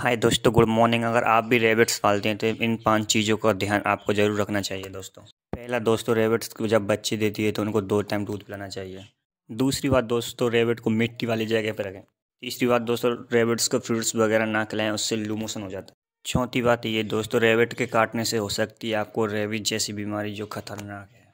हाय दोस्तों good morning अगर आप भी रेबिट्स पालते हैं तो इन पांच चीज़ों का ध्यान आपको ज़रूर रखना चाहिए दोस्तों पहला दोस्तों रेबिट्स को जब बच्चे देती है तो उनको दो टाइम दूध पिलाना चाहिए दूसरी बात दोस्तों रेबिट को मिट्टी वाली जगह पर रखें तीसरी बात दोस्तों रेबिट्स को फ्रूट्स वगैरह ना खिलाएं उससे लूमोशन हो जाता है चौथी बात ये दोस्तों रेबिट के काटने से हो सकती है आपको रेबिट जैसी बीमारी जो खतरनाक है